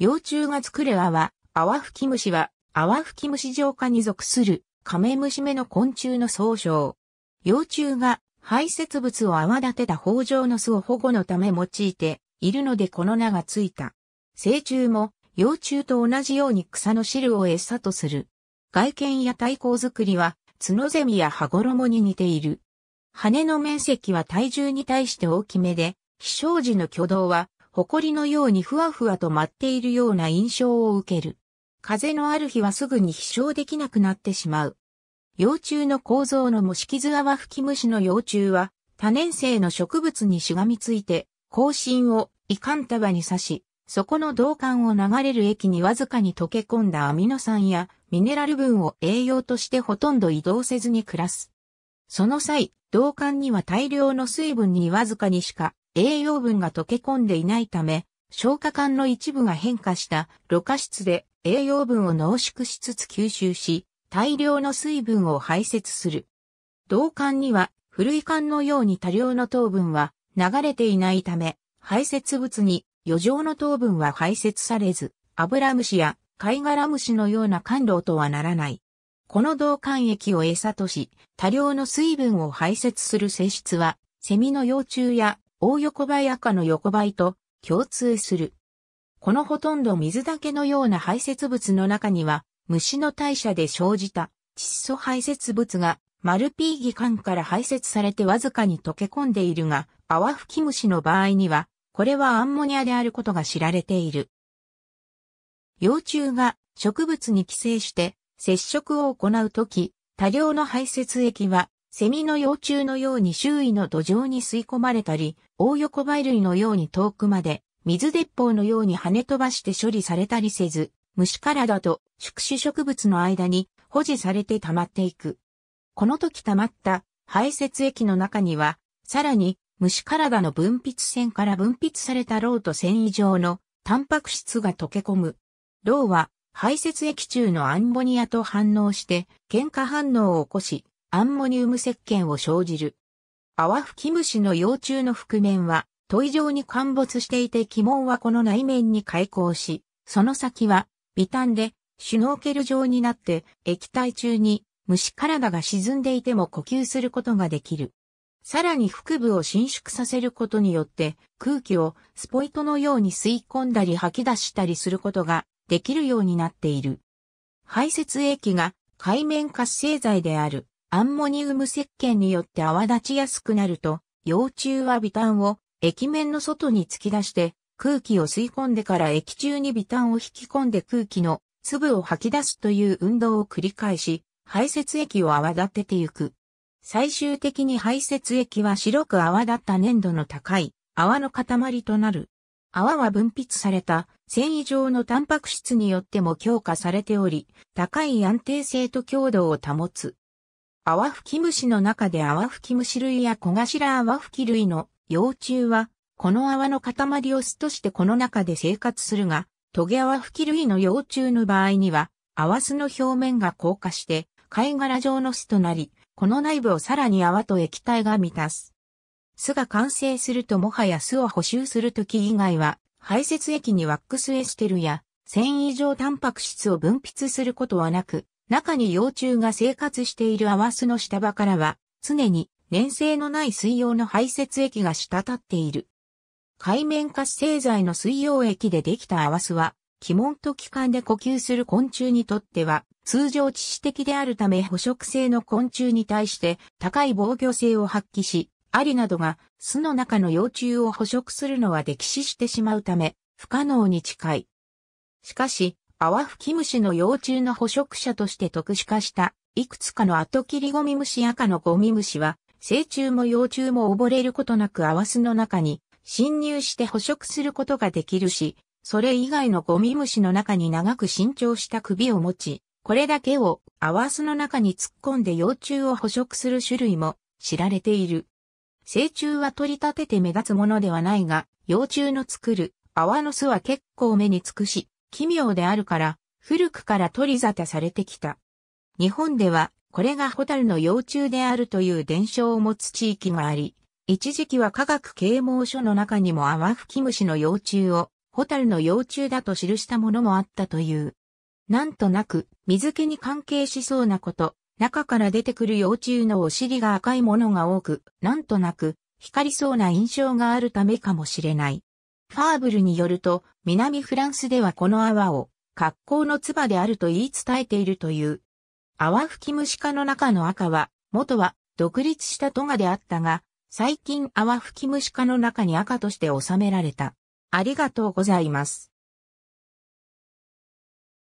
幼虫が作る泡泡吹ワフは、泡吹き虫浄化に属する、カメムシ目の昆虫の総称。幼虫が排泄物を泡立てた包状の巣を保護のため用いているのでこの名がついた。成虫も幼虫と同じように草の汁を餌とする。外見や体構作りは角ゼミや羽衣に似ている。羽の面積は体重に対して大きめで、飛翔時の挙動は埃のようにふわふわと舞っているような印象を受ける。風のある日はすぐに飛翔できなくなってしまう。幼虫の構造の虫傷泡吹き虫の幼虫は、多年生の植物にしがみついて、後進を遺憾束に刺し、そこの導管を流れる液にわずかに溶け込んだアミノ酸やミネラル分を栄養としてほとんど移動せずに暮らす。その際、導管には大量の水分にわずかにしか栄養分が溶け込んでいないため、消化管の一部が変化したろ過室で栄養分を濃縮しつつ吸収し、大量の水分を排泄する。同管には、古い管のように多量の糖分は流れていないため、排泄物に余剰の糖分は排泄されず、油虫や貝殻虫のような管路とはならない。この同管液を餌とし、多量の水分を排泄する性質は、セミの幼虫や大横ばい赤の横ばいと共通する。このほとんど水だけのような排泄物の中には、虫の代謝で生じた窒素排泄物がマルピーギ管から排泄されてわずかに溶け込んでいるが、泡吹き虫の場合には、これはアンモニアであることが知られている。幼虫が植物に寄生して接触を行うとき、多量の排泄液はセミの幼虫のように周囲の土壌に吸い込まれたり、大横ばい類のように遠くまで、水鉄砲のように跳ね飛ばして処理されたりせず、虫からだと宿主植物の間に保持されて溜まっていく。この時溜まった排泄液の中には、さらに虫体の分泌腺から分泌されたロウと繊維状のタンパク質が溶け込む。ロは排泄液中のアンモニアと反応して、喧嘩反応を起こし、アンモニウム石鹸を生じる。泡吹き虫の幼虫の覆面は、問状に陥没していて鬼門はこの内面に開口し、その先は、微炭で、シュノーケル状になって、液体中に、虫体が沈んでいても呼吸することができる。さらに腹部を伸縮させることによって、空気をスポイトのように吸い込んだり吐き出したりすることができるようになっている。排泄液が海面活性剤である。アンモニウム石鹸によって泡立ちやすくなると、幼虫は微炭を液面の外に突き出して空気を吸い込んでから液中に微炭を引き込んで空気の粒を吐き出すという運動を繰り返し、排泄液を泡立ててゆく。最終的に排泄液は白く泡立った粘度の高い泡の塊となる。泡は分泌された繊維状のタンパク質によっても強化されており、高い安定性と強度を保つ。泡吹き虫の中で泡吹き虫類や小頭泡吹き類の幼虫は、この泡の塊を巣としてこの中で生活するが、トゲ泡吹き類の幼虫の場合には、泡巣の表面が硬化して、貝殻状の巣となり、この内部をさらに泡と液体が満たす。巣が完成するともはや巣を補修するとき以外は、排泄液にワックスエステルや、繊維状タンパク質を分泌することはなく、中に幼虫が生活しているアワスの下場からは、常に粘性のない水溶の排泄液が滴っている。海面活性剤の水溶液でできたアワスは、気門と気管で呼吸する昆虫にとっては、通常致死的であるため捕食性の昆虫に対して高い防御性を発揮し、アリなどが巣の中の幼虫を捕食するのは溺死してしまうため、不可能に近い。しかし、アワフキムシの幼虫の捕食者として特殊化した、いくつかの後切りゴミ虫赤のゴミ虫は、成虫も幼虫も溺れることなくアワスの中に侵入して捕食することができるし、それ以外のゴミ虫の中に長く伸長した首を持ち、これだけをアワスの中に突っ込んで幼虫を捕食する種類も知られている。成虫は取り立てて目立つものではないが、幼虫の作る泡の巣は結構目につくし、奇妙であるから、古くから取り沙汰されてきた。日本では、これがホタルの幼虫であるという伝承を持つ地域があり、一時期は科学啓蒙書の中にも泡吹き虫の幼虫を、ホタルの幼虫だと記したものもあったという。なんとなく、水気に関係しそうなこと、中から出てくる幼虫のお尻が赤いものが多く、なんとなく、光りそうな印象があるためかもしれない。ファーブルによると、南フランスではこの泡を、格好の唾であると言い伝えているという。泡吹き虫科の中の赤は、元は独立したトガであったが、最近泡吹き虫科の中に赤として収められた。ありがとうございます。